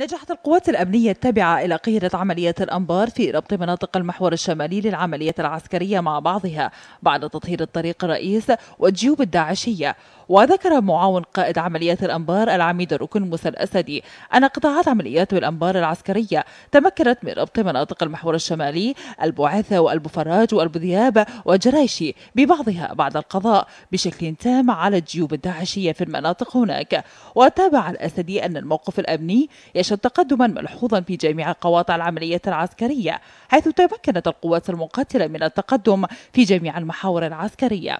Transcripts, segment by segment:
نجحت القوات الأمنية التابعة إلى قيادة عملية الأنبار في ربط مناطق المحور الشمالي للعملية العسكرية مع بعضها بعد تطهير الطريق الرئيس والجيوب الداعشية وذكر معاون قائد عمليات الأنبار العميد ركن موسى الأسدي أن قطاعات عمليات الأنبار العسكرية تمكنت من ربط مناطق المحور الشمالي البعثة والبفراج والبذياب وجرايشي ببعضها بعد القضاء بشكل تام على الجيوب الداعشية في المناطق هناك وتابع الأسدي أن الموقف الأمني يشهد تقدما ملحوظا في جميع قواطع العمليات العسكرية حيث تمكنت القوات المقاتلة من التقدم في جميع المحاور العسكرية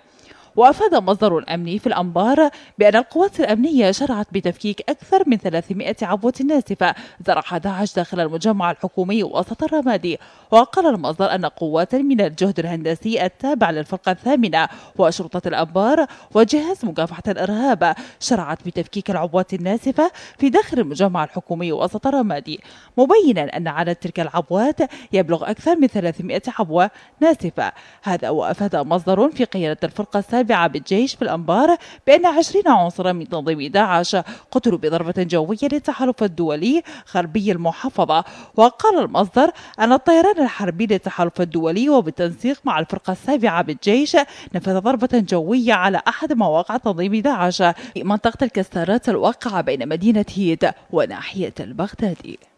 وأفاد مصدر أمني في الأنبار بأن القوات الأمنية شرعت بتفكيك أكثر من 300 عبوة ناسفة زرعها داعش داخل المجمع الحكومي وسط الرمادي وقال المصدر أن قوات من الجهد الهندسي التابع للفرقة الثامنة وشرطة الأنبار وجهاز مكافحة الإرهاب شرعت بتفكيك العبوات الناسفة في داخل المجمع الحكومي وسط الرمادي مبينا أن عدد تلك العبوات يبلغ أكثر من 300 عبوة ناسفة هذا وأفاد مصدر في قيادة الفرقة السابقة التابعة بالجيش الأنبار بأن 20 عنصرا من تنظيم داعش قتلوا بضربة جوية للتحالف الدولي غربي المحافظة وقال المصدر أن الطيران الحربي للتحالف الدولي وبالتنسيق مع الفرقة السابعة بالجيش نفذ ضربة جوية على أحد مواقع تنظيم داعش في منطقة الكسارات الواقعة بين مدينة هيت وناحية البغدادي